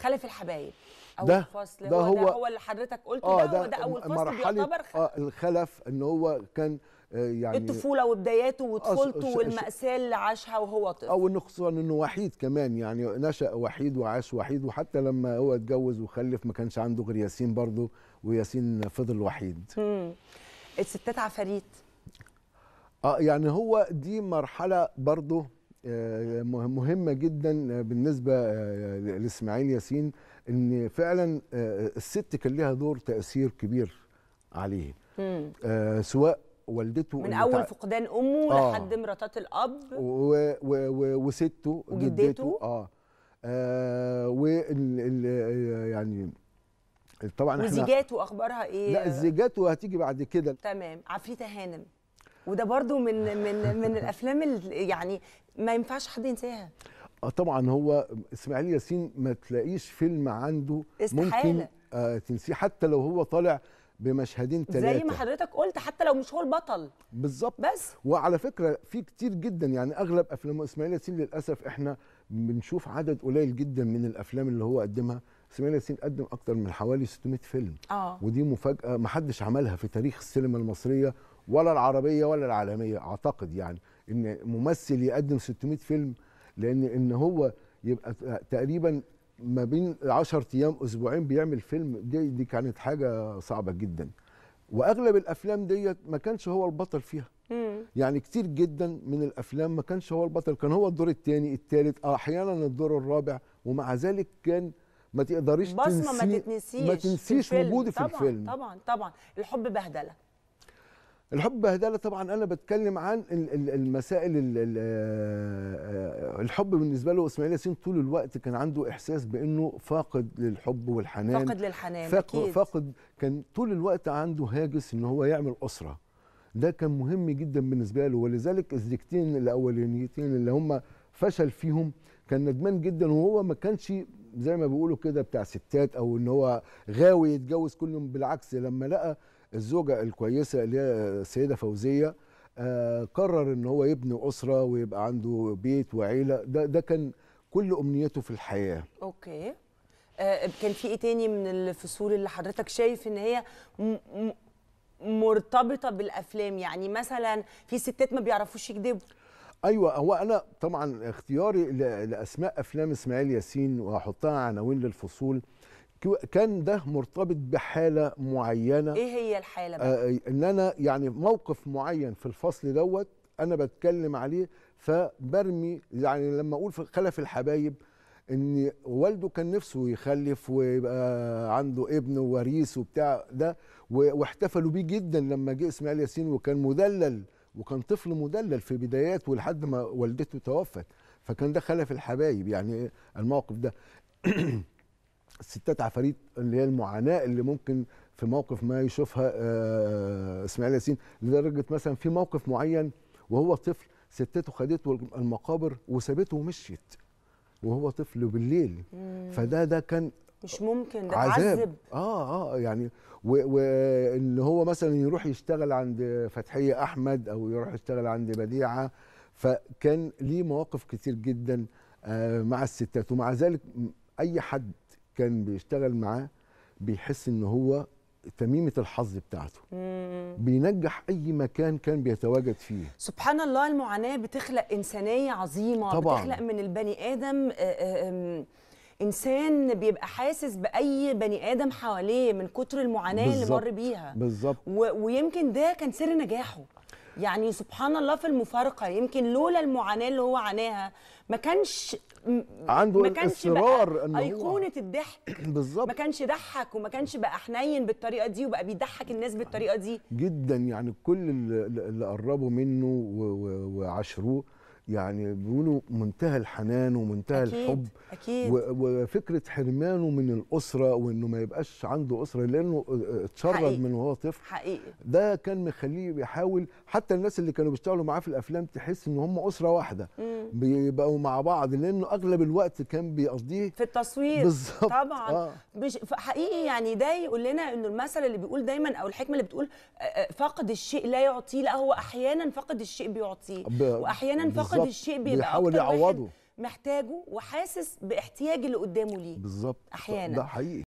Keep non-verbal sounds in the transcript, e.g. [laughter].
خلف الحبايب اول ده فصل ده هو, ده هو اللي حضرتك قلته آه ده, هو ده اول فصل بيعتبر آه الخلف ان هو كان آه، يعني الطفوله وبداياته وطفولته والماساه اللي عاشها وهو طفل او انه خصوصا انه وحيد كمان يعني نشا وحيد وعاش وحيد وحتى لما هو اتجوز وخلف ما كانش عنده غير ياسين برضه وياسين فضل وحيد الستات عفاريت اه يعني هو دي مرحله برضه آه، مهمه جدا آه، بالنسبه آه، لاسماعيل ياسين ان فعلا الست كان لها دور تاثير كبير عليه سواء والدته من اول تع... فقدان امه آه لحد مراتات الاب و... و... و... وسته وجدته اه, آه و... ال... يعني طبعا وزيجاته اخبارها ايه؟ لا الزيجات وهتيجي بعد كده تمام عفريته هانم وده برضو من من من الافلام اللي يعني ما ينفعش حد ينساها اه طبعا هو اسماعيل ياسين ما تلاقيش فيلم عنده استحالة. ممكن آه تنسيه حتى لو هو طالع بمشهدين ثلاثه زي ما حضرتك قلت حتى لو مش هو البطل بالظبط بس وعلى فكره في كتير جدا يعني اغلب افلام اسماعيل ياسين للاسف احنا بنشوف عدد قليل جدا من الافلام اللي هو قدمها اسماعيل ياسين قدم اكتر من حوالي 600 فيلم آه. ودي مفاجاه ما حدش عملها في تاريخ السينما المصريه ولا العربيه ولا العالميه اعتقد يعني ان ممثل يقدم 600 فيلم لان ان هو يبقى تقريبا ما بين 10 ايام اسبوعين بيعمل فيلم دي دي كانت حاجه صعبه جدا واغلب الافلام ديت ما كانش هو البطل فيها يعني كتير جدا من الافلام ما كانش هو البطل كان هو الدور الثاني الثالث احيانا الدور الرابع ومع ذلك كان ما تقدريش بصمه ما تنسيش ما تنسيش وجودي في الفيلم طبعا طبعا طبعا الحب بهدله الحب بهدله طبعا انا بتكلم عن المسائل آه، الحب بالنسبه له اسماعيل ياسين طول الوقت كان عنده احساس بانه فاقد للحب والحنان فاقد للحنان فاقد, أكيد. فاقد كان طول الوقت عنده هاجس ان هو يعمل اسره ده كان مهم جدا بالنسبه له ولذلك الزوجتين الاولانيتين اللي هم فشل فيهم كان ندمان جدا وهو ما كانش زي ما بيقولوا كده بتاع ستات او ان هو غاوي يتجوز كلهم بالعكس لما لقى الزوجه الكويسه اللي هي السيده فوزيه آه، قرر ان هو يبني اسره ويبقى عنده بيت وعيله ده ده كان كل امنيته في الحياه اوكي آه، كان في ايه تاني من الفصول اللي حضرتك شايف ان هي مرتبطه بالافلام يعني مثلا في ستات ما بيعرفوش يكذبوا ايوه هو انا طبعا اختياري لاسماء افلام اسماعيل ياسين وهحطها عناوين للفصول كان ده مرتبط بحاله معينه ايه هي الحاله بقى؟ آه،, آه ان انا يعني موقف معين في الفصل دوت انا بتكلم عليه فبرمي يعني لما اقول في خلف الحبايب ان والده كان نفسه يخلف ويبقى عنده ابن ووريث وبتاع ده واحتفلوا بيه جدا لما جه اسماعيل ياسين وكان مدلل وكان طفل مدلل في بداياته لحد ما والدته توفت فكان ده خلف الحبايب يعني إيه الموقف ده [clears throat] الستات عفاريت اللي هي المعاناه اللي ممكن في موقف ما يشوفها آه، آه، اسماعيل ياسين لدرجه مثلا في موقف معين وهو طفل ستته خدته المقابر وسابته ومشيت وهو طفل بالليل فده ده كان مش ممكن ده عذاب, اه اه يعني وان هو مثلا يروح يشتغل عند فتحيه احمد او يروح يشتغل عند بديعه فكان ليه مواقف كتير جدا آه مع الستات ومع ذلك اي حد كان بيشتغل معاه بيحس ان هو تميمه الحظ بتاعته مم. بينجح اي مكان كان بيتواجد فيه سبحان الله المعاناه بتخلق انسانيه عظيمه طبعا. بتخلق من البني ادم آه، آه، انسان بيبقى حاسس باي بني ادم حواليه من كتر المعاناه اللي مر بيها بالظبط ويمكن ده كان سر نجاحه يعني سبحان الله في المفارقه يمكن لولا المعاناه اللي هو عاناها ما كانش عنده ما كانش الاصرار ان ايقونه هو... الضحك [clears throat] بالظبط ما كانش ضحك وما كانش بقى حنين بالطريقه دي وبقى بيضحك الناس بالطريقه دي جدا يعني كل اللي قربوا منه وعاشروه يعني بيقولوا منتهى الحنان ومنتهى أكيد الحب أكيد وفكره حرمانه من الاسره وانه ما يبقاش عنده اسره لانه آه، آه، اتشرد من وهو طفل حقيقي ده كان مخليه بيحاول حتى الناس اللي كانوا بيشتغلوا معاه في الافلام تحس ان هم اسره واحده بيبقوا مع بعض لانه اغلب الوقت كان بيقضيه في التصوير بالظبط طبعا آه. حقيقي يعني ده يقول لنا انه المثل اللي بيقول دايما او الحكمه اللي بتقول آه، فقد الشيء لا يعطيه لا هو احيانا فقد الشيء بيعطيه واحيانا فقد بيعوض الشيء بيبقى بيحاول يعوضه محتاجه وحاسس باحتياج اللي قدامه ليه بالظبط احيانا ده حقيقي